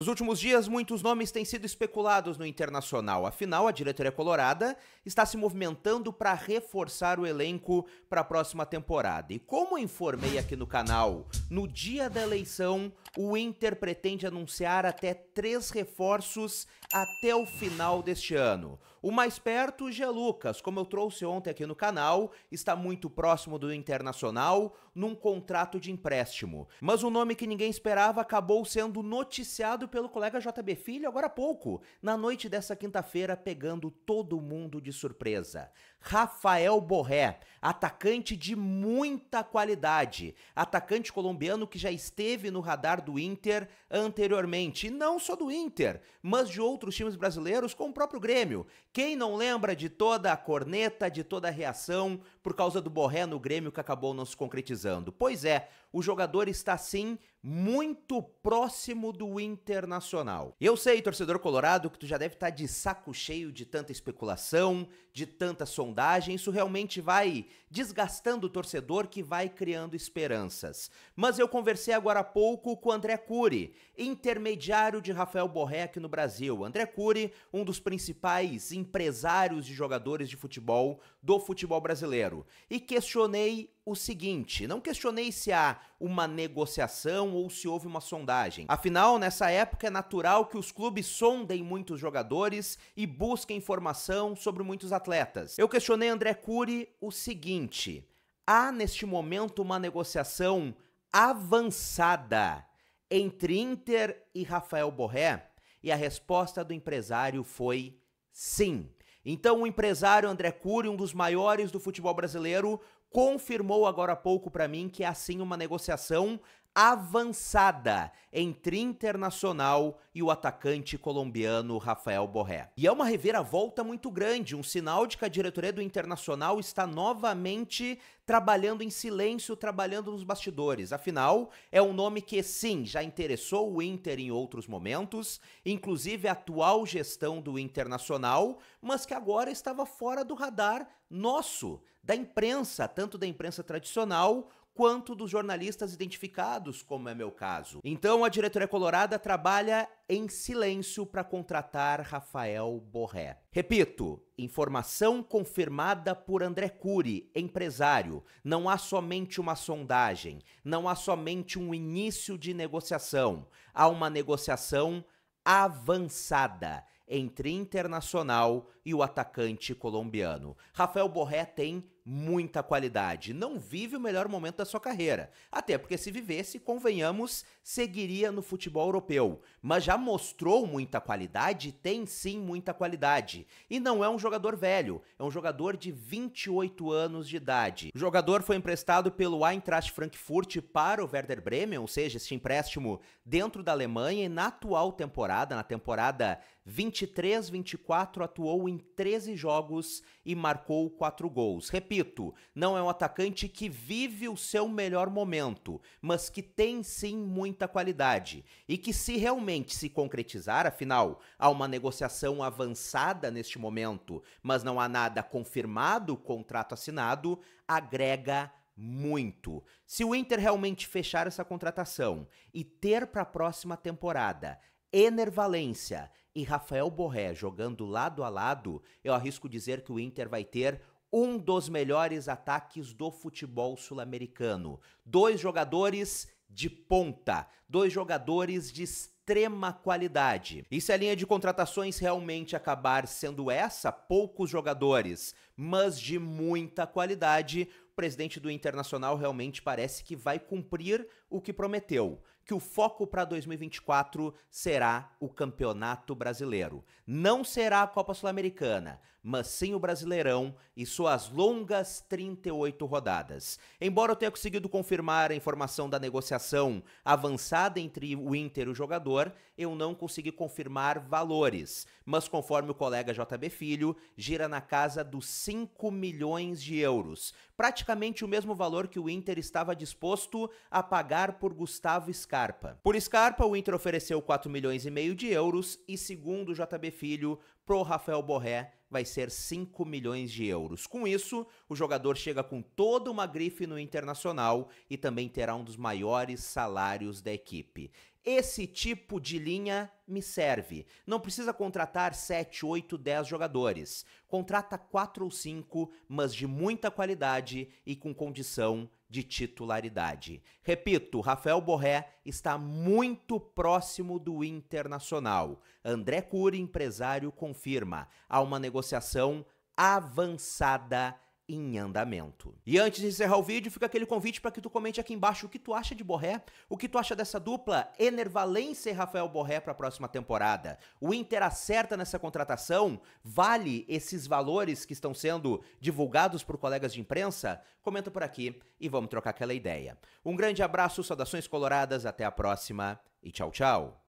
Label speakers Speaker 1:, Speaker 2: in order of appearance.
Speaker 1: Nos últimos dias, muitos nomes têm sido especulados no internacional. Afinal, a diretoria colorada está se movimentando para reforçar o elenco para a próxima temporada. E como informei aqui no canal, no dia da eleição, o Inter pretende anunciar até três reforços até o final deste ano. O mais perto, G. Lucas, como eu trouxe ontem aqui no canal, está muito próximo do Internacional, num contrato de empréstimo. Mas o nome que ninguém esperava acabou sendo noticiado pelo colega JB Filho agora há pouco, na noite dessa quinta-feira, pegando todo mundo de surpresa. Rafael Borré, atacante de muita qualidade, atacante colombiano que já esteve no radar do Inter anteriormente, e não só do Inter, mas de outros times brasileiros, como o próprio Grêmio, quem não lembra de toda a corneta, de toda a reação por causa do Borré no Grêmio que acabou não se concretizando? Pois é, o jogador está sim muito próximo do Internacional. Eu sei, torcedor colorado, que tu já deve estar tá de saco cheio de tanta especulação, de tanta sondagem, isso realmente vai desgastando o torcedor que vai criando esperanças. Mas eu conversei agora há pouco com o André Cury, intermediário de Rafael Borré aqui no Brasil. André Cury, um dos principais empresários de jogadores de futebol do futebol brasileiro. E questionei o seguinte: não questionei se há uma negociação ou se houve uma sondagem. Afinal, nessa época é natural que os clubes sondem muitos jogadores e busquem informação sobre muitos atletas. Eu questionei André Cury o seguinte: há neste momento uma negociação avançada entre Inter e Rafael Borré? E a resposta do empresário foi sim. Então, o empresário André Cury, um dos maiores do futebol brasileiro, confirmou agora há pouco para mim que é assim uma negociação avançada entre Internacional e o atacante colombiano Rafael Borré. E é uma reviravolta muito grande, um sinal de que a diretoria do Internacional está novamente trabalhando em silêncio, trabalhando nos bastidores. Afinal, é um nome que sim, já interessou o Inter em outros momentos, inclusive a atual gestão do Internacional, mas que agora estava fora do radar nosso, da imprensa, tanto da imprensa tradicional quanto dos jornalistas identificados, como é meu caso. Então a diretoria colorada trabalha em silêncio para contratar Rafael Borré. Repito, informação confirmada por André Cury, empresário. Não há somente uma sondagem, não há somente um início de negociação, há uma negociação avançada entre Internacional e o atacante colombiano. Rafael Borré tem muita qualidade, não vive o melhor momento da sua carreira. Até porque se vivesse, convenhamos, seguiria no futebol europeu, mas já mostrou muita qualidade, tem sim muita qualidade. E não é um jogador velho, é um jogador de 28 anos de idade. O jogador foi emprestado pelo Eintracht Frankfurt para o Werder Bremen, ou seja, este empréstimo dentro da Alemanha e na atual temporada, na temporada 23/24, atuou em em 13 jogos e marcou 4 gols. Repito, não é um atacante que vive o seu melhor momento, mas que tem sim muita qualidade e que se realmente se concretizar, afinal, há uma negociação avançada neste momento, mas não há nada confirmado, contrato assinado, agrega muito. Se o Inter realmente fechar essa contratação e ter para a próxima temporada Enervalência e Rafael Borré jogando lado a lado, eu arrisco dizer que o Inter vai ter um dos melhores ataques do futebol sul-americano. Dois jogadores de ponta, dois jogadores de extrema qualidade. E se a linha de contratações realmente acabar sendo essa, poucos jogadores, mas de muita qualidade, o presidente do Internacional realmente parece que vai cumprir o que prometeu que o foco para 2024 será o Campeonato Brasileiro. Não será a Copa Sul-Americana, mas sim o Brasileirão e suas longas 38 rodadas. Embora eu tenha conseguido confirmar a informação da negociação avançada entre o Inter e o jogador, eu não consegui confirmar valores, mas conforme o colega JB Filho, gira na casa dos 5 milhões de euros, praticamente o mesmo valor que o Inter estava disposto a pagar por Gustavo Scarpa. Por Scarpa, o Inter ofereceu 4 milhões e meio de euros e, segundo o JB Filho, pro Rafael Borré, vai ser 5 milhões de euros. Com isso, o jogador chega com toda uma grife no Internacional e também terá um dos maiores salários da equipe. Esse tipo de linha me serve. Não precisa contratar 7, 8, 10 jogadores. Contrata 4 ou 5, mas de muita qualidade e com condição de titularidade. Repito, Rafael Borré está muito próximo do Internacional. André Cury, empresário, confirma. Há uma negociação avançada em andamento. E antes de encerrar o vídeo, fica aquele convite para que tu comente aqui embaixo o que tu acha de Borré, o que tu acha dessa dupla Enervalência e Rafael Borré para a próxima temporada. O Inter acerta nessa contratação? Vale esses valores que estão sendo divulgados por colegas de imprensa? Comenta por aqui e vamos trocar aquela ideia. Um grande abraço, saudações coloradas, até a próxima e tchau, tchau.